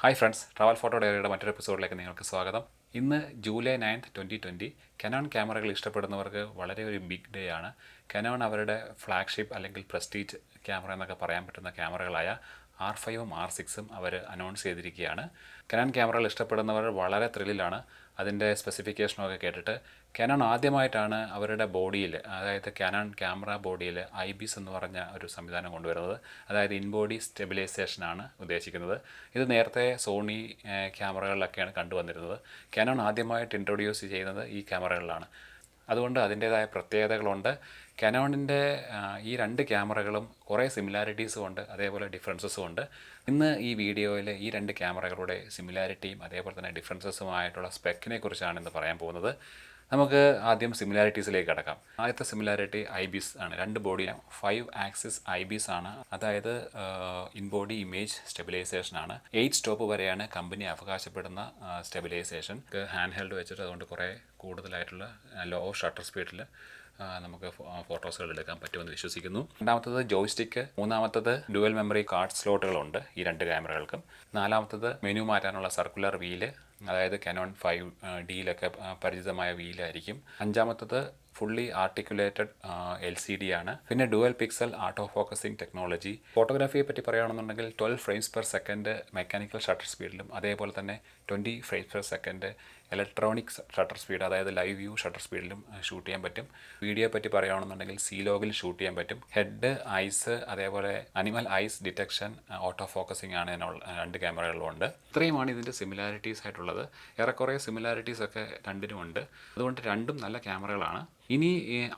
hi friends travel photo ഡയറിയുടെ മറ്റൊരു എപ്പിസോഡിലേക്ക് നിങ്ങൾക്ക് സ്വാഗതം ഇന്ന് July ninth twenty twenty Canon ക്യാമറകൾ ഇഷ്ടപ്പെടുന്നവർക്ക് വളരെ ഒരു ബിഗ് ഡേ ആണ് കനോൺ അവരുടെ ഫ്ലാഗ്ഷിപ്പ് അല്ലെങ്കിൽ പ്രസ്റ്റീജ് ക്യാമറ എന്നൊക്കെ പറയാൻ പറ്റുന്ന ക്യാമറകളായ ആർ ഫൈവും ആർ സിക്സും അവർ അനൗൺസ് ചെയ്തിരിക്കുകയാണ് കനാൻ ക്യാമറകൾ ഇഷ്ടപ്പെടുന്നവർ വളരെ ത്രില്ലിലാണ് അതിൻ്റെ സ്പെസിഫിക്കേഷനൊക്കെ കേട്ടിട്ട് കാനൺ ആദ്യമായിട്ടാണ് അവരുടെ ബോഡിയിൽ അതായത് കാനൺ ക്യാമറ ബോഡിയിൽ ഐ ബിസ് എന്ന് പറഞ്ഞ ഒരു സംവിധാനം കൊണ്ടുവരുന്നത് അതായത് ഇൻബോഡി സ്റ്റെബിലൈസേഷനാണ് ഉദ്ദേശിക്കുന്നത് ഇത് നേരത്തെ സോണി ക്യാമറകളിലൊക്കെയാണ് കണ്ടുവന്നിരുന്നത് കാനൺ ആദ്യമായിട്ട് ഇൻട്രൊഡ്യൂസ് ചെയ്യുന്നത് ഈ ക്യാമറകളിലാണ് അതുകൊണ്ട് അതിൻ്റേതായ പ്രത്യേകതകളുണ്ട് കനോണിൻ്റെ ഈ രണ്ട് ക്യാമറകളും കുറേ സിമിലാരിറ്റീസും ഉണ്ട് അതേപോലെ ഡിഫറൻസസും ഉണ്ട് ഇന്ന് ഈ വീഡിയോയിൽ ഈ രണ്ട് ക്യാമറകളുടെ സിമിലാരിറ്റിയും അതേപോലെ തന്നെ ഡിഫറൻസസുമായിട്ടുള്ള സ്പെക്കിനെ കുറിച്ചാണ് ഇന്ന് പറയാൻ പോകുന്നത് നമുക്ക് ആദ്യം സിമിലാരിറ്റീസിലേക്ക് കടക്കാം ആദ്യത്തെ സിമിലാരിറ്റി ബിസ് ആണ് രണ്ട് ബോഡി ഫൈവ് ആക്സിസ് ബിസ് ആണ് അതായത് ഇൻബോഡി ഇമേജ് സ്റ്റെബിലൈസേഷൻ ആണ് എയ്റ്റ് സ്റ്റോപ്പ് വരെയാണ് കമ്പനി അവകാശപ്പെടുന്ന സ്റ്റെബിലൈസേഷൻ ഹാൻഡ് ഹെൽഡ് വെച്ചിട്ട് അതുകൊണ്ട് കുറേ കൂടുതലായിട്ടുള്ള ലോ ഷട്ടർ സ്പീഡിൽ നമുക്ക് ഫോട്ടോസുകൾ എടുക്കാൻ പറ്റുമെന്ന് വിശ്വസിക്കുന്നു രണ്ടാമത്തത് ജോയ്സ്റ്റിക്ക് മൂന്നാമത്തത് ഡുവൽ മെമ്മറി കാർഡ് സ്ലോട്ടുകളുണ്ട് ഈ രണ്ട് ക്യാമറകൾക്കും നാലാമത്തത് മെനു മാറ്റാനുള്ള സർക്കുലർ വീല് അതായത് കനോൺ ഫൈവ് ഡിയിലൊക്കെ പരിചിതമായ വീലായിരിക്കും അഞ്ചാമത്തത് fully articulated L C D ആണ് പിന്നെ dual pixel auto focusing technology ഫോട്ടോഗ്രാഫിയെ പറ്റി പറയുകയാണെന്നുണ്ടെങ്കിൽ twelve frames per second mechanical shutter സ്പീഡിലും അതേപോലെ തന്നെ twenty frames per second electronic shutter speed അതായത് ലൈവ് വ്യൂ ഷട്ടർ സ്പീഡിലും ഷൂട്ട് ചെയ്യാൻ പറ്റും വീഡിയോയെ പറ്റി പറയുകയാണെന്നുണ്ടെങ്കിൽ സീ ലോഗിൽ ഷൂട്ട് ചെയ്യാൻ പറ്റും ഹെഡ് ഐസ് അതേപോലെ animal eyes detection auto focusing ആണ് രണ്ട് ഉണ്ട് ഇത്രയുമാണ് ഇതിൻ്റെ സിമിലാരിറ്റീസ് ആയിട്ടുള്ളത് ഏറെക്കുറെ സിമിലാരിറ്റീസ് ഒക്കെ രണ്ടിനുമുണ്ട് അതുകൊണ്ട് രണ്ടും നല്ല ക്യാമറകളാണ് ഇനി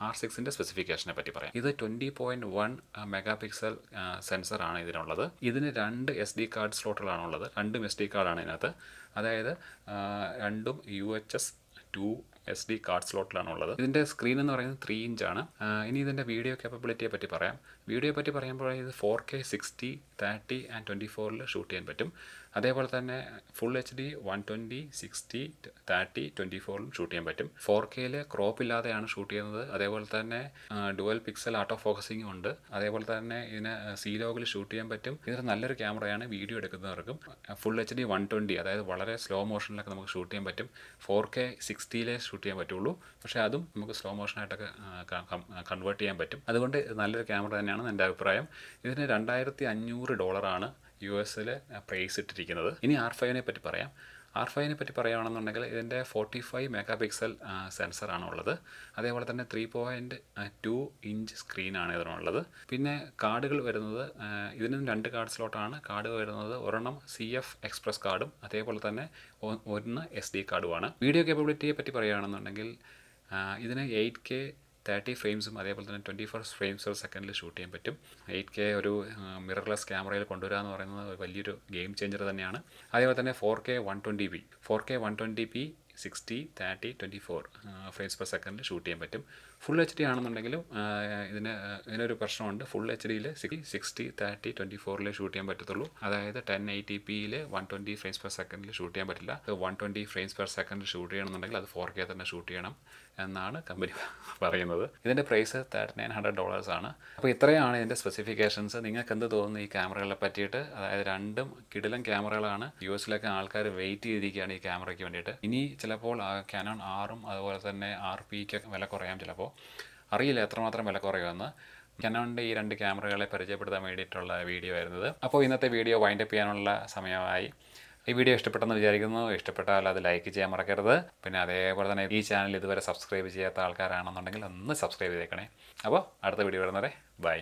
ആർ സിക്സിന്റെ സ്പെസിഫിക്കേഷനെ പറ്റി പറയാം ഇത് twenty point one mega pixel സെൻസറാണ് ഇതിനുള്ളത് ഇതിന് രണ്ട് എസ് ഡി കാർഡ് ഉള്ളത് രണ്ടും എസ് ഡി കാർഡാണ് ഇതിനകത്ത് അതായത് രണ്ടും U H S two S D card സ്ലോട്ടിലാണ് ഉള്ളത് ഇതിൻ്റെ സ്ക്രീൻ എന്ന് പറയുന്നത് ത്രീ ആണ് ഇനി ഇതിൻ്റെ വീഡിയോ കേപ്പബിലിറ്റിയെ പറ്റി പറയാം വീഡിയോയെ പറ്റി പറയുമ്പോൾ ഇത് four K sixty thirty and twenty ഫോറിൽ ഷൂട്ട് ചെയ്യാൻ പറ്റും അതേപോലെ തന്നെ full H D one twenty sixty thirty twenty ഫോറിലും ഷൂട്ട് ചെയ്യാൻ പറ്റും ഫോർ കെയിൽ ക്രോപ്പ് ഇല്ലാതെയാണ് ഷൂട്ട് ചെയ്യുന്നത് അതേപോലെ തന്നെ dual pixel art of focusing ഉണ്ട് അതേപോലെ തന്നെ ഇതിന് സി ലോഗിൽ ഷൂട്ട് ചെയ്യാൻ പറ്റും ഇതൊരു നല്ലൊരു ക്യാമറയാണ് വീഡിയോ എടുക്കുന്നവർക്കും full H D one twenty അതായത് വളരെ സ്ലോ മോഷനിലൊക്കെ നമുക്ക് ഷൂട്ട് ചെയ്യാൻ പറ്റും ഫോർ കെ സിക്സ്റ്റിയിലേ ഷൂട്ട് ചെയ്യാൻ പറ്റുള്ളൂ പക്ഷേ അതും നമുക്ക് സ്ലോ മോഷനായിട്ടൊക്കെ കൺവേർട്ട് ചെയ്യാൻ പറ്റും അതുകൊണ്ട് നല്ലൊരു ക്യാമറ തന്നെയാണ് എൻ്റെ അഭിപ്രായം ഇതിന് രണ്ടായിരത്തി അഞ്ഞൂറ് ഡോളറാണ് യു എസിൽ പ്രൈസ് ഇട്ടിരിക്കുന്നത് ഇനി ആർ ഫൈവിനെ പറ്റി പറയാം ആർ ഫൈവിനെ പറ്റി പറയുകയാണെന്നുണ്ടെങ്കിൽ ഇതിൻ്റെ ഫോർട്ടി ഫൈവ് മെഗാ പിക്സൽ സെൻസറാണ് ഉള്ളത് അതേപോലെ തന്നെ ത്രീ പോയിൻറ്റ് ടു ഇഞ്ച് സ്ക്രീനാണ് ഇതിനുള്ളത് പിന്നെ കാർഡുകൾ വരുന്നത് ഇതിനും രണ്ട് കാർഡ് സ്ലോട്ടാണ് കാർഡ് വരുന്നത് ഒരെണ്ണം സി എഫ് എക്സ്പ്രസ് കാർഡും അതേപോലെ തന്നെ ഒന്ന് എസ് ഡി കാർഡുമാണ് വീഡിയോ കേപ്പബിലിറ്റിയെ പറ്റി പറയുകയാണെന്നുണ്ടെങ്കിൽ ഇതിന് എയ്റ്റ് കെ തേർട്ടി ഫ്രെയിംസും അതേപോലെ തന്നെ ട്വൻറ്റി ഫോർ ഫ്രെയിംസ് ഒരു സെക്കൻഡിൽ ഷൂട്ട് ചെയ്യാൻ പറ്റും എയ്റ്റ് കെ ഒരു മിറർലെസ് ക്യാമറയിൽ കൊണ്ടുവരിക എന്ന് പറയുന്നത് വലിയൊരു ഗെയിം ചേഞ്ചർ തന്നെയാണ് അതേപോലെ തന്നെ four K one twenty p four K one twenty p sixty thirty twenty four frames per സെക്കൻഡിൽ ഷൂട്ട് ചെയ്യാൻ പറ്റും ഫുൾ എച്ച് ഡി ആണെന്നുണ്ടെങ്കിലും ഇതിന് ഇതിനൊരു പ്രശ്നമുണ്ട് ഫുൾ എച്ച് ഡിയിൽ സിക്സ്റ്റി തേർട്ടി ട്വൻറ്റി ഫോറിൽ ഷൂട്ട് ചെയ്യാൻ പറ്റത്തുള്ളൂ അതായത് ടെൻ എയ്റ്റി പിയിൽ വൺ ട്വൻറ്റി ഫ്രെയിംസ് പെർ സെക്കൻഡിൽ ഷൂട്ട് ചെയ്യാൻ പറ്റില്ല വൺ ട്വൻറ്റി ഫ്രെയിംസ് പെർ സെക്കൻഡിൽ ഷൂട്ട് ചെയ്യണമെന്നുണ്ടെങ്കിൽ അത് ഫോർ കെ തന്നെ ഷൂട്ട് ചെയ്യണം എന്നാണ് കമ്പനി പറയുന്നത് ഇതിൻ്റെ price thirty nine hundred dollars ആണ് അപ്പോൾ ഇത്രയാണ് ഇതിൻ്റെ സ്പെസിഫിക്കേഷൻസ് നിങ്ങൾക്ക് എന്ത് തോന്നുന്നു ഈ ക്യാമറകളെ പറ്റിയിട്ട് അതായത് രണ്ടും കിടിലം ക്യാമറകളാണ് യു എസിലൊക്കെ ആൾക്കാർ വെയിറ്റ് ചെയ്തിരിക്കുകയാണ് ഈ ക്യാമറയ്ക്ക് വേണ്ടിയിട്ട് ഇനി ചിലപ്പോൾ കാനോൺ ആറും അതുപോലെ തന്നെ ആർ പിക്ക് വില കുറയാം ചിലപ്പോൾ അറിയില്ല എത്രമാത്രം വില കുറയുമെന്ന് ക്യാനോണിൻ്റെ ഈ രണ്ട് ക്യാമറകളെ പരിചയപ്പെടുത്താൻ വേണ്ടിയിട്ടുള്ള വീഡിയോ ആയിരുന്നത് അപ്പോൾ ഇന്നത്തെ വീഡിയോ വൈൻഡപ്പ് ചെയ്യാനുള്ള സമയമായി ഈ വീഡിയോ ഇഷ്ടപ്പെട്ടെന്ന് വിചാരിക്കുന്നു ഇഷ്ടപ്പെട്ടാൽ അത് ലൈക്ക് ചെയ്യാൻ മറക്കരുത് പിന്നെ അതേപോലെ തന്നെ ഈ ചാനൽ ഇതുവരെ സബ്സ്ക്രൈബ് ചെയ്യാത്ത ആൾക്കാരാണെന്നുണ്ടെങ്കിൽ ഒന്ന് സബ്സ്ക്രൈബ് ചെയ്തേക്കണേ അപ്പോൾ അടുത്ത വീഡിയോ വരുന്നവരെ ബൈ